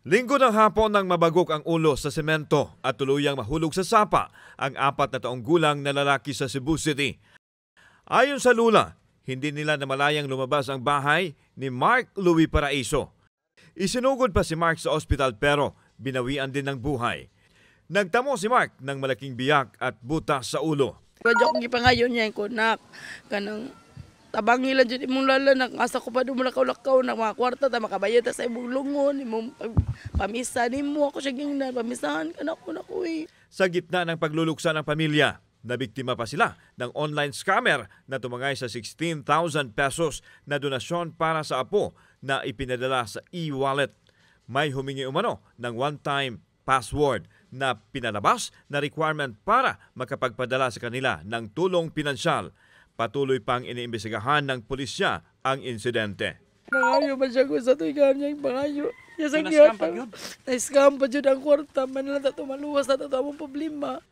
Linggo ng hapon nang mabagok ang ulo sa semento at tuluyang mahulog sa sapa ang apat na taong gulang na lalaki sa Cebu City. Ayon sa Lula, hindi nila namalayang lumabas ang bahay ni Mark Louis Paraiso. Isinugod pa si Mark sa ospital pero binawian din ng buhay. Nagtamo si Mark ng malaking biyak at butas sa ulo. Pwede akong ngayon niya yung kunak. Kanang tabang nila jud imong lalanak asa ko pa dumulakaw-lakaw na mga kwarta ta makabayad sa imong lungon imong pamisa nimo ako siya na pamisahan ka na ko na ko eh. Sa gitna ng pagluluksa ng pamilya, Nabiktima pa sila ng online scammer na tumangay sa 16,000 pesos na donasyon para sa apo na ipinadala sa e-wallet. May humingi umano ng one-time password na pinalabas na requirement para makapagpadala sa kanila ng tulong pinansyal. Patuloy pang iniimbestigahan ng pulisya ang insidente. Nangayo ba siya sa tuigan niya yung pangayo? Yes, ang yata. Na-scam pa yun ang kwarta. Manalata tumaluwas na ito problema.